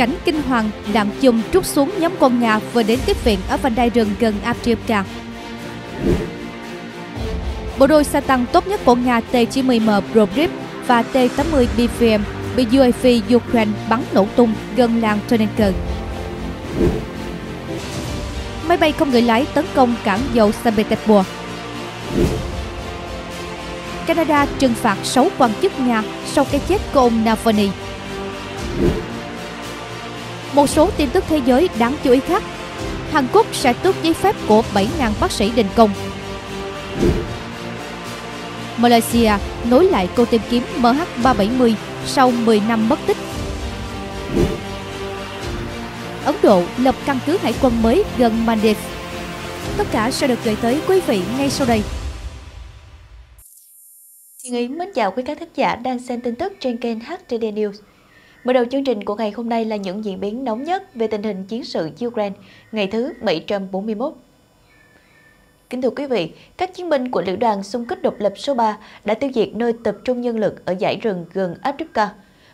Cảnh kinh hoàng, đạm chùm trút xuống nhóm con nhà vừa đến tiếp viện ở vành đai rừng gần Avdiivka. Bộ đôi xe tăng tốt nhất của Nga T-90M Progrip và T-80 BVM bị UAV Ukraine bắn nổ tung gần làng Tonenken. Máy bay không người lái tấn công cảng dầu Saint Petersburg. Canada trừng phạt 6 quan chức Nga sau cái chết của ông Navalny. Một số tin tức thế giới đáng chú ý khác. Hàn Quốc sẽ tước giấy phép của 7.000 bác sĩ đình công. Malaysia nối lại cô tìm kiếm MH370 sau 10 năm mất tích. Ấn Độ lập căn cứ hải quân mới gần Maldives. Tất cả sẽ được gửi tới quý vị ngay sau đây. Thiên Yến mến chào quý các thính giả đang xem tin tức trên kênh HTD News. Mở đầu chương trình của ngày hôm nay là những diễn biến nóng nhất về tình hình chiến sự Ukraine ngày thứ 741. Kính thưa quý vị, các chiến binh của Lữ đoàn xung kích độc lập số 3 đã tiêu diệt nơi tập trung nhân lực ở dãy rừng gần Adrivka.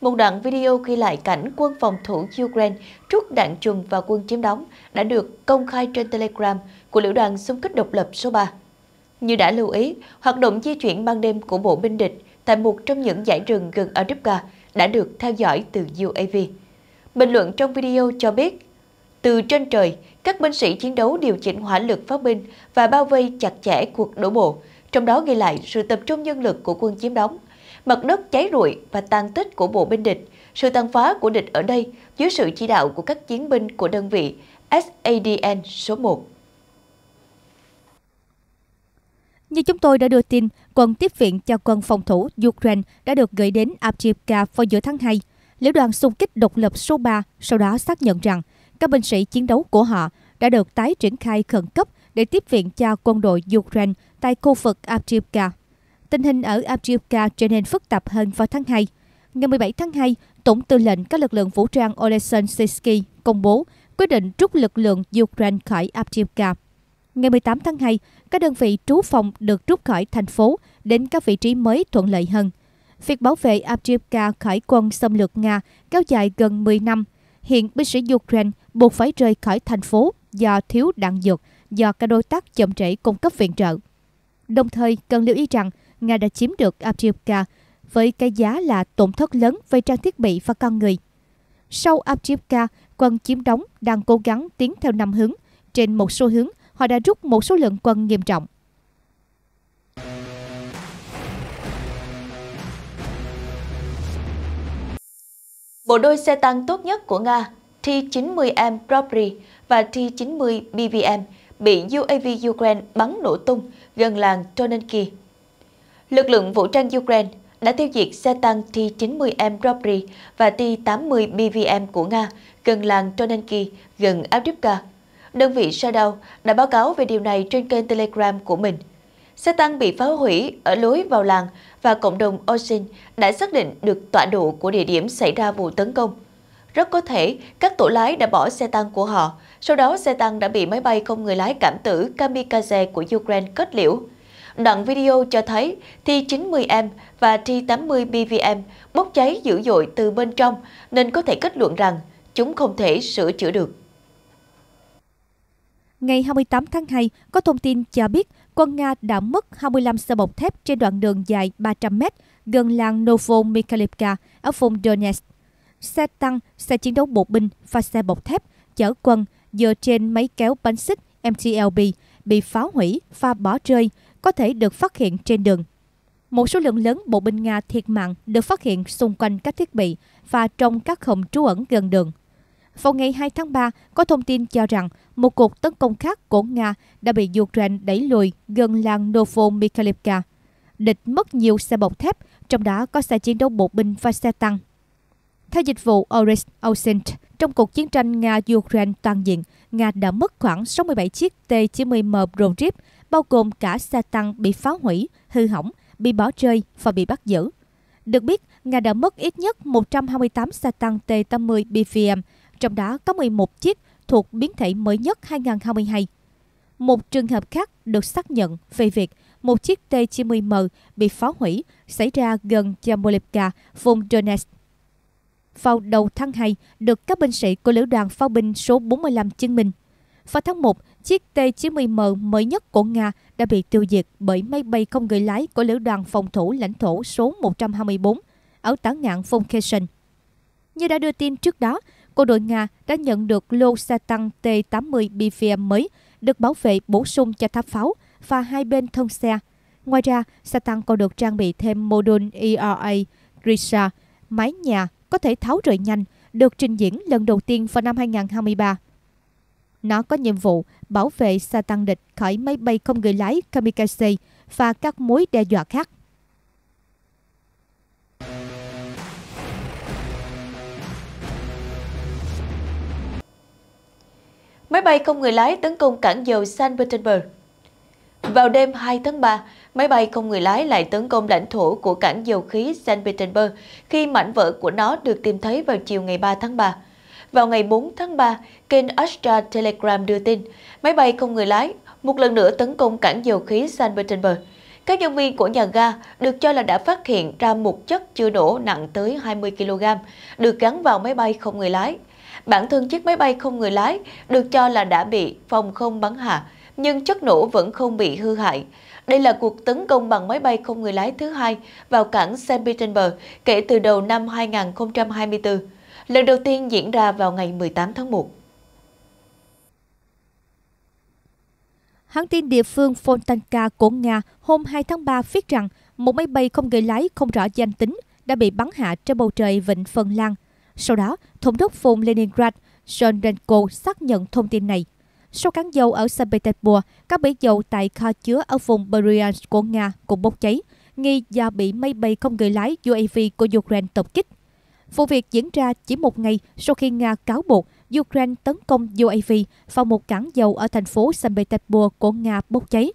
Một đoạn video ghi lại cảnh quân phòng thủ Ukraine trút đạn chùm và quân chiếm đóng đã được công khai trên Telegram của Lữ đoàn xung kích độc lập số 3. Như đã lưu ý, hoạt động di chuyển ban đêm của bộ binh địch tại một trong những dãy rừng gần Adrivka – đã được theo dõi từ UAV. Bình luận trong video cho biết, từ trên trời, các binh sĩ chiến đấu điều chỉnh hỏa lực pháo binh và bao vây chặt chẽ cuộc đổ bộ, trong đó ghi lại sự tập trung nhân lực của quân chiếm đóng, mặt đất cháy rụi và tàn tích của bộ binh địch, sự tàn phá của địch ở đây dưới sự chỉ đạo của các chiến binh của đơn vị SADN số 1. Như chúng tôi đã đưa tin, quân tiếp viện cho quân phòng thủ Ukraine đã được gửi đến Avdiivka vào giữa tháng 2. Lữ đoàn xung kích độc lập số 3 sau đó xác nhận rằng các binh sĩ chiến đấu của họ đã được tái triển khai khẩn cấp để tiếp viện cho quân đội Ukraine tại khu vực Avdiivka. Tình hình ở Avdiivka trở nên phức tạp hơn vào tháng 2. Ngày 17 tháng 2, Tổng tư lệnh các lực lượng vũ trang Oleksandr Sisky công bố quyết định rút lực lượng Ukraine khỏi Avdiivka. Ngày 18 tháng 2, các đơn vị trú phòng được rút khỏi thành phố đến các vị trí mới thuận lợi hơn. Việc bảo vệ Abdiivka khỏi quân xâm lược Nga kéo dài gần 10 năm. Hiện binh sĩ Ukraine buộc phải rời khỏi thành phố do thiếu đạn dược, do các đối tác chậm trễ cung cấp viện trợ. Đồng thời, cần lưu ý rằng Nga đã chiếm được Abdiivka với cái giá là tổn thất lớn về trang thiết bị và con người. Sau Abdiivka, quân chiếm đóng đang cố gắng tiến theo năm hướng. Trên một số hướng, họ đã rút một số lượng quân nghiêm trọng. Bộ đôi xe tăng tốt nhất của Nga T-90M Propri và T-90 BVM bị UAV Ukraine bắn nổ tung gần làng Tonenki. Lực lượng vũ trang Ukraine đã tiêu diệt xe tăng T-90M Propri và T-80 BVM của Nga gần làng Tonenki gần Avdiivka. Đơn vị Shadow đã báo cáo về điều này trên kênh Telegram của mình xe tăng bị phá hủy ở lối vào làng và cộng đồng Osin đã xác định được tọa độ của địa điểm xảy ra vụ tấn công. Rất có thể, các tổ lái đã bỏ xe tăng của họ, sau đó xe tăng đã bị máy bay không người lái cảm tử Kamikaze của Ukraine kết liễu. Đoạn video cho thấy T-90M và T-80BVM bốc cháy dữ dội từ bên trong nên có thể kết luận rằng chúng không thể sửa chữa được. Ngày 28 tháng 2, có thông tin cho biết quân Nga đã mất 25 xe bọc thép trên đoạn đường dài 300 m gần làng Novomikhailivka ở vùng Donetsk. Xe tăng, xe chiến đấu bộ binh và xe bọc thép chở quân dựa trên máy kéo bánh xích MTLB bị phá hủy và bỏ rơi có thể được phát hiện trên đường. Một số lượng lớn bộ binh Nga thiệt mạng được phát hiện xung quanh các thiết bị và trong các hầm trú ẩn gần đường. Vào ngày 2 tháng 3, có thông tin cho rằng một cuộc tấn công khác của Nga đã bị Ukraine đẩy lùi gần làng Novomikhailivka. Địch mất nhiều xe bọc thép, trong đó có xe chiến đấu bộ binh và xe tăng. Theo dịch vụ Oris Ocean, trong cuộc chiến tranh Nga-Ukraine toàn diện, Nga đã mất khoảng 67 chiếc T-90M Rorip, bao gồm cả xe tăng bị phá hủy, hư hỏng, bị bỏ rơi và bị bắt giữ. Được biết, Nga đã mất ít nhất 128 xe tăng T-80 BVM, trong đó có 11 chiếc thuộc biến thể mới nhất 2022. Một trường hợp khác được xác nhận về việc một chiếc T-90M bị phá hủy xảy ra gần Yamolivka, vùng Donetsk. Vào đầu tháng 2, được các binh sĩ của lữ đoàn pháo binh số 45 chứng minh. Vào tháng 1, chiếc T-90M mới nhất của Nga đã bị tiêu diệt bởi máy bay không người lái của lữ đoàn phòng thủ lãnh thổ số 124 ở tả ngạn vùng Kherson. Như đã đưa tin trước đó, Bộ đội Nga đã nhận được lô xe tăng T-80 BVM mới, được bảo vệ bổ sung cho tháp pháo và hai bên thân xe. Ngoài ra, xe tăng còn được trang bị thêm mô đun ERA, Grisha mái nhà có thể tháo rời nhanh, được trình diễn lần đầu tiên vào năm 2023. Nó có nhiệm vụ bảo vệ xe tăng địch khỏi máy bay không người lái kamikaze và các mối đe dọa khác. máy bay không người lái tấn công cảng dầu San Petersburg. Vào đêm 2 tháng 3, máy bay không người lái lại tấn công lãnh thổ của cảng dầu khí San Petersburg khi mảnh vỡ của nó được tìm thấy vào chiều ngày 3 tháng 3. Vào ngày 4 tháng 3, kênh Astra Telegram đưa tin, máy bay không người lái một lần nữa tấn công cảng dầu khí San Petersburg. Các nhân viên của nhà ga được cho là đã phát hiện ra một chất chưa nổ nặng tới 20 kg được gắn vào máy bay không người lái. Bản thân chiếc máy bay không người lái được cho là đã bị phòng không bắn hạ, nhưng chất nổ vẫn không bị hư hại. Đây là cuộc tấn công bằng máy bay không người lái thứ hai vào cảng St. Petersburg kể từ đầu năm 2024, lần đầu tiên diễn ra vào ngày 18 tháng 1. Hãng tin địa phương Fontanka của Nga hôm 2 tháng 3 viết rằng một máy bay không người lái không rõ danh tính đã bị bắn hạ trên bầu trời Vịnh Phần Lan – sau đó, Thống đốc vùng Leningrad Shonenko xác nhận thông tin này. Sau cán dầu ở Saint Petersburg, các bể dầu tại kho chứa ở vùng Bryansk của Nga cũng bốc cháy, nghi do bị máy bay không người lái UAV của Ukraine tập kích. Vụ việc diễn ra chỉ một ngày sau khi Nga cáo buộc Ukraine tấn công UAV vào một cảng dầu ở thành phố Saint Petersburg của Nga bốc cháy.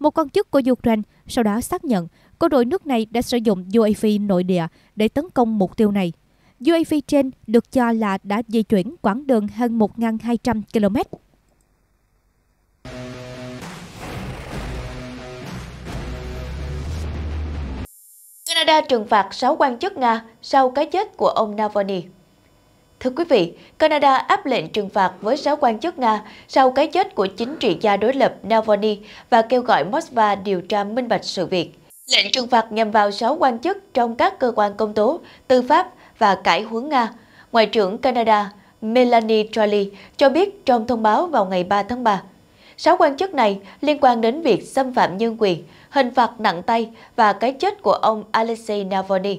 Một quan chức của Ukraine sau đó xác nhận quân đội nước này đã sử dụng UAV nội địa để tấn công mục tiêu này. UAV trên được cho là đã di chuyển quãng đường hơn 1.200 km. Canada trừng phạt 6 quan chức Nga sau cái chết của ông Navalny. Thưa quý vị, Canada áp lệnh trừng phạt với 6 quan chức Nga sau cái chết của chính trị gia đối lập Navalny và kêu gọi Moscow điều tra minh bạch sự việc. Lệnh trừng phạt nhằm vào 6 quan chức trong các cơ quan công tố, tư pháp, và cải huấn Nga, Ngoại trưởng Canada Melanie Jolie cho biết trong thông báo vào ngày 3 tháng 3. Sáu quan chức này liên quan đến việc xâm phạm nhân quyền, hình phạt nặng tay và cái chết của ông Alexei Navalny.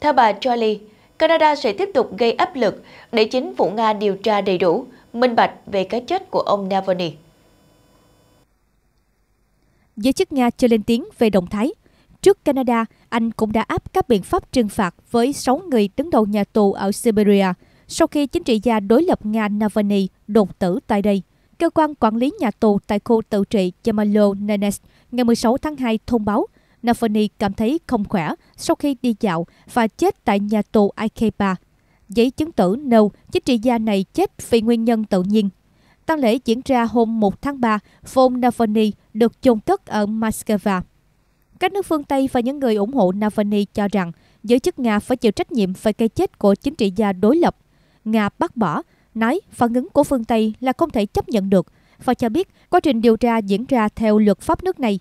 Theo bà Jolie, Canada sẽ tiếp tục gây áp lực để chính phủ Nga điều tra đầy đủ, minh bạch về cái chết của ông Navalny. Giới chức Nga chưa lên tiếng về động thái Trước Canada, Anh cũng đã áp các biện pháp trừng phạt với 6 người đứng đầu nhà tù ở Siberia sau khi chính trị gia đối lập Nga Navalny đột tử tại đây. Cơ quan quản lý nhà tù tại khu tự trị Yamalo Nenes ngày 16 tháng 2 thông báo Navalny cảm thấy không khỏe sau khi đi dạo và chết tại nhà tù IK3. Giấy chứng tử nêu chính trị gia này chết vì nguyên nhân tự nhiên. Tang lễ diễn ra hôm 1 tháng 3, Von Navalny được chôn cất ở Moscow. Các nước phương Tây và những người ủng hộ Navalny cho rằng giới chức Nga phải chịu trách nhiệm về cái chết của chính trị gia đối lập. Nga bác bỏ, nói phản ứng của phương Tây là không thể chấp nhận được và cho biết quá trình điều tra diễn ra theo luật pháp nước này.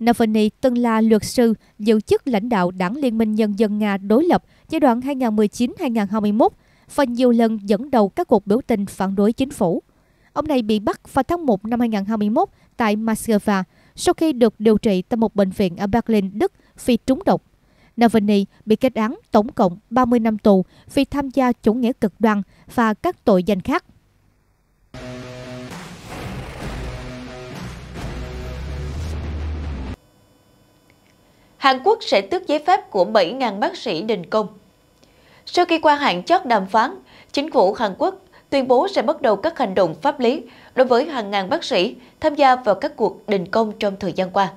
Navalny từng là luật sư, giữ chức lãnh đạo Đảng Liên minh Nhân dân Nga đối lập giai đoạn 2019-2021 và nhiều lần dẫn đầu các cuộc biểu tình phản đối chính phủ. Ông này bị bắt vào tháng 1 năm 2021 tại Moscow sau khi được điều trị tại một bệnh viện ở Berlin, Đức vì trúng độc. Navalny bị kết án tổng cộng 30 năm tù vì tham gia chủ nghĩa cực đoan và các tội danh khác. Hàn Quốc sẽ tước giấy phép của 7.000 bác sĩ đình công. Sau khi qua hạn chót đàm phán, chính phủ Hàn Quốc tuyên bố sẽ bắt đầu các hành động pháp lý đối với hàng ngàn bác sĩ tham gia vào các cuộc đình công trong thời gian qua.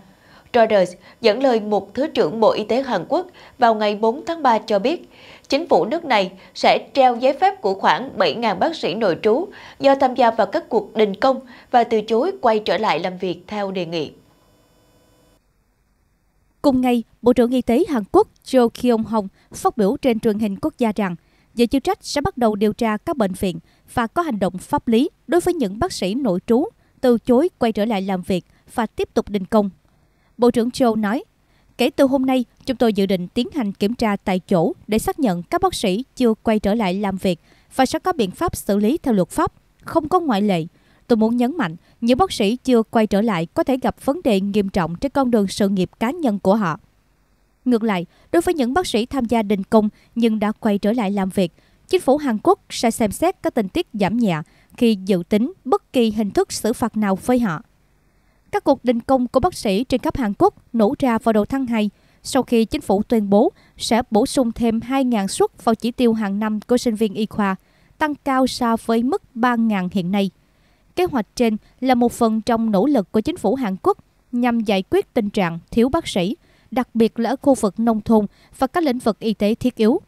Reuters dẫn lời một Thứ trưởng Bộ Y tế Hàn Quốc vào ngày 4 tháng 3 cho biết, chính phủ nước này sẽ treo giấy phép của khoảng 7.000 bác sĩ nội trú do tham gia vào các cuộc đình công và từ chối quay trở lại làm việc theo đề nghị. Cùng ngày, Bộ trưởng Y tế Hàn Quốc Jo Kyung Hong phát biểu trên truyền hình quốc gia rằng Giới chức trách sẽ bắt đầu điều tra các bệnh viện và có hành động pháp lý đối với những bác sĩ nội trú từ chối quay trở lại làm việc và tiếp tục đình công. Bộ trưởng Châu nói, kể từ hôm nay, chúng tôi dự định tiến hành kiểm tra tại chỗ để xác nhận các bác sĩ chưa quay trở lại làm việc và sẽ có biện pháp xử lý theo luật pháp, không có ngoại lệ. Tôi muốn nhấn mạnh, những bác sĩ chưa quay trở lại có thể gặp vấn đề nghiêm trọng trên con đường sự nghiệp cá nhân của họ. Ngược lại, đối với những bác sĩ tham gia đình công nhưng đã quay trở lại làm việc, chính phủ Hàn Quốc sẽ xem xét các tình tiết giảm nhẹ khi dự tính bất kỳ hình thức xử phạt nào với họ. Các cuộc đình công của bác sĩ trên khắp Hàn Quốc nổ ra vào đầu tháng 2 sau khi chính phủ tuyên bố sẽ bổ sung thêm 2.000 suất vào chỉ tiêu hàng năm của sinh viên y khoa, tăng cao so với mức 3.000 hiện nay. Kế hoạch trên là một phần trong nỗ lực của chính phủ Hàn Quốc nhằm giải quyết tình trạng thiếu bác sĩ – đặc biệt là ở khu vực nông thôn và các lĩnh vực y tế thiết yếu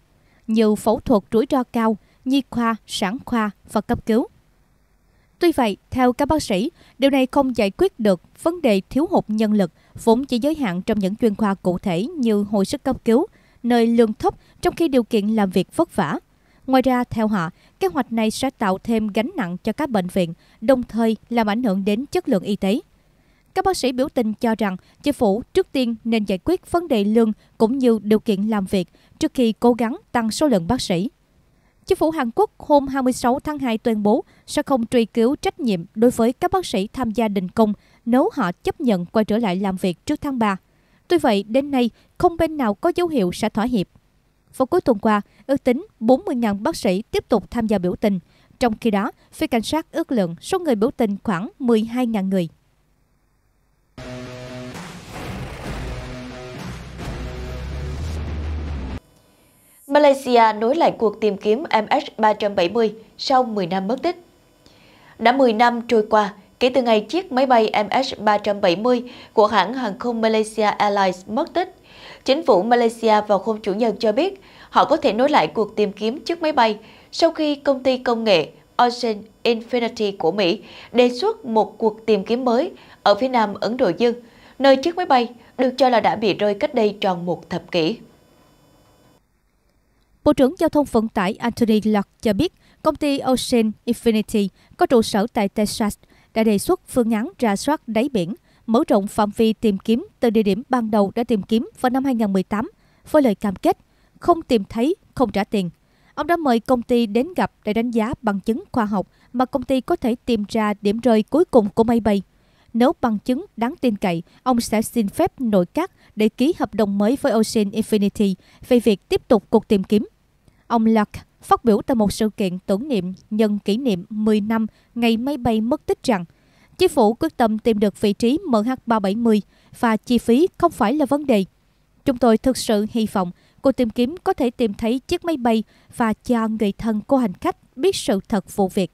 như phẫu thuật rủi ro cao, nhi khoa, sản khoa và cấp cứu. Tuy vậy, theo các bác sĩ, điều này không giải quyết được vấn đề thiếu hụt nhân lực vốn chỉ giới hạn trong những chuyên khoa cụ thể như hồi sức cấp cứu, nơi lương thấp trong khi điều kiện làm việc vất vả. Ngoài ra, theo họ, kế hoạch này sẽ tạo thêm gánh nặng cho các bệnh viện, đồng thời làm ảnh hưởng đến chất lượng y tế. Các bác sĩ biểu tình cho rằng chính phủ trước tiên nên giải quyết vấn đề lương cũng như điều kiện làm việc trước khi cố gắng tăng số lượng bác sĩ. Chính phủ Hàn Quốc hôm 26 tháng 2 tuyên bố sẽ không truy cứu trách nhiệm đối với các bác sĩ tham gia đình công nếu họ chấp nhận quay trở lại làm việc trước tháng 3. Tuy vậy, đến nay, không bên nào có dấu hiệu sẽ thỏa hiệp. Vào cuối tuần qua, ước tính 40.000 bác sĩ tiếp tục tham gia biểu tình. Trong khi đó, phía cảnh sát ước lượng số người biểu tình khoảng 12.000 người. Malaysia nối lại cuộc tìm kiếm MH370 sau 10 năm mất tích. Đã 10 năm trôi qua, kể từ ngày chiếc máy bay MH370 của hãng hàng không Malaysia Airlines mất tích, chính phủ Malaysia vào hôm Chủ nhật cho biết họ có thể nối lại cuộc tìm kiếm chiếc máy bay sau khi công ty công nghệ Ocean Infinity của Mỹ đề xuất một cuộc tìm kiếm mới ở phía nam Ấn Độ Dương, nơi chiếc máy bay được cho là đã bị rơi cách đây tròn một thập kỷ. Bộ trưởng Giao thông Vận tải Anthony Locke cho biết công ty Ocean Infinity có trụ sở tại Texas đã đề xuất phương án ra soát đáy biển, mở rộng phạm vi tìm kiếm từ địa điểm ban đầu đã tìm kiếm vào năm 2018 với lời cam kết không tìm thấy, không trả tiền. Ông đã mời công ty đến gặp để đánh giá bằng chứng khoa học mà công ty có thể tìm ra điểm rơi cuối cùng của máy bay. Nếu bằng chứng đáng tin cậy, ông sẽ xin phép nội các để ký hợp đồng mới với Ocean Infinity về việc tiếp tục cuộc tìm kiếm. Ông Locke phát biểu tại một sự kiện tưởng niệm nhân kỷ niệm 10 năm ngày máy bay mất tích rằng chính phủ quyết tâm tìm được vị trí MH370 và chi phí không phải là vấn đề. Chúng tôi thực sự hy vọng cuộc tìm kiếm có thể tìm thấy chiếc máy bay và cho người thân của hành khách biết sự thật vụ việc.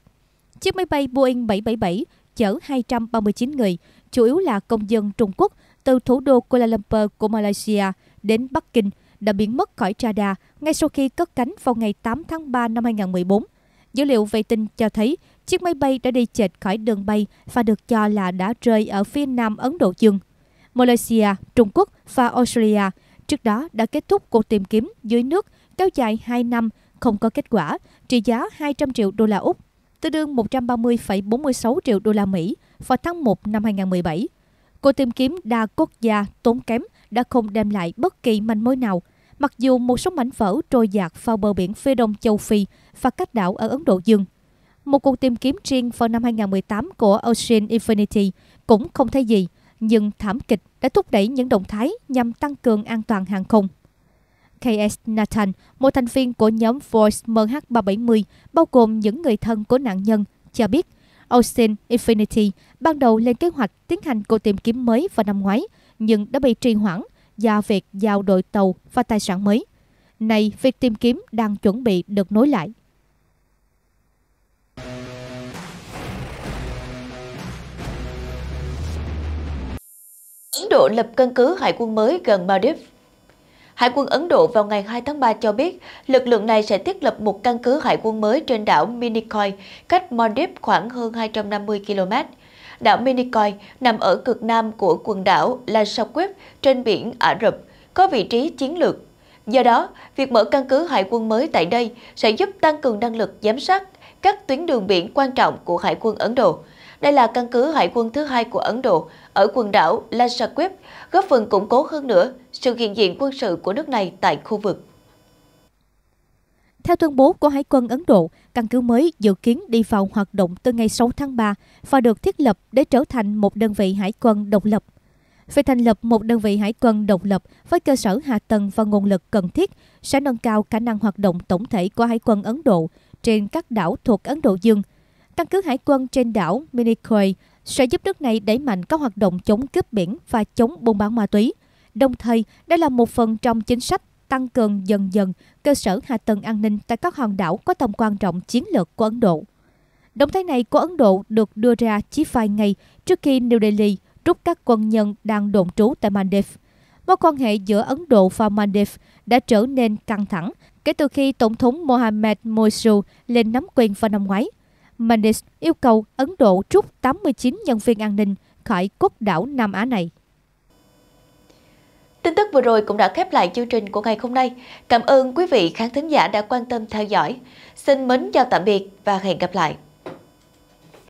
Chiếc máy bay Boeing 777 chở 239 người, chủ yếu là công dân Trung Quốc từ thủ đô Kuala Lumpur của Malaysia đến Bắc Kinh – đã biến mất khỏi radar ngay sau khi cất cánh vào ngày 8 tháng 3 năm 2014. Dữ liệu vệ tinh cho thấy chiếc máy bay đã đi chệch khỏi đường bay và được cho là đã rơi ở phía nam Ấn Độ Dương. Malaysia, Trung Quốc và Australia trước đó đã kết thúc cuộc tìm kiếm dưới nước kéo dài 2 năm không có kết quả, trị giá 200 triệu đô la Úc, tương đương 130,46 triệu đô la Mỹ vào tháng 1 năm 2017. Cuộc tìm kiếm đa quốc gia tốn kém đã không đem lại bất kỳ manh mối nào – Mặc dù một số mảnh vỡ trôi dạt vào bờ biển phía đông châu Phi và các đảo ở Ấn Độ Dương, một cuộc tìm kiếm riêng vào năm 2018 của Ocean Infinity cũng không thấy gì, nhưng thảm kịch đã thúc đẩy những động thái nhằm tăng cường an toàn hàng không. KS Nathan, một thành viên của nhóm Voice MH370, bao gồm những người thân của nạn nhân, cho biết Ocean Infinity ban đầu lên kế hoạch tiến hành cuộc tìm kiếm mới vào năm ngoái, nhưng đã bị trì hoãn do việc giao đội tàu và tài sản mới. Nay, việc tìm kiếm đang chuẩn bị được nối lại. Ấn Độ lập căn cứ hải quân mới gần Maldives Hải quân Ấn Độ vào ngày 2 tháng 3 cho biết lực lượng này sẽ thiết lập một căn cứ hải quân mới trên đảo Minicoy, cách Maldives khoảng hơn 250 km. Đảo Minicoy nằm ở cực nam của quần đảo là Saqib trên biển Ả Rập, có vị trí chiến lược. Do đó, việc mở căn cứ hải quân mới tại đây sẽ giúp tăng cường năng lực giám sát các tuyến đường biển quan trọng của Hải quân Ấn Độ. Đây là căn cứ hải quân thứ hai của Ấn Độ ở quần đảo La góp phần củng cố hơn nữa sự hiện diện quân sự của nước này tại khu vực. Theo tuyên bố của Hải quân Ấn Độ, Căn cứ mới dự kiến đi vào hoạt động từ ngày 6 tháng 3 và được thiết lập để trở thành một đơn vị hải quân độc lập. Việc thành lập một đơn vị hải quân độc lập với cơ sở hạ tầng và nguồn lực cần thiết sẽ nâng cao khả năng hoạt động tổng thể của Hải quân Ấn Độ trên các đảo thuộc Ấn Độ Dương. Căn cứ hải quân trên đảo Minicoy sẽ giúp nước này đẩy mạnh các hoạt động chống cướp biển và chống buôn bán ma túy. Đồng thời, đây là một phần trong chính sách tăng cường dần dần cơ sở hạ tầng an ninh tại các hòn đảo có tầm quan trọng chiến lược của Ấn Độ. Động thái này của Ấn Độ được đưa ra chỉ vài ngày trước khi New Delhi rút các quân nhân đang đồn trú tại Maldives. Mối quan hệ giữa Ấn Độ và Maldives đã trở nên căng thẳng kể từ khi Tổng thống Mohamed Morsi lên nắm quyền vào năm ngoái. Maldives yêu cầu Ấn Độ rút 89 nhân viên an ninh khỏi quốc đảo Nam Á này. Tin tức vừa rồi cũng đã khép lại chương trình của ngày hôm nay. Cảm ơn quý vị khán thính giả đã quan tâm theo dõi. Xin mến chào tạm biệt và hẹn gặp lại.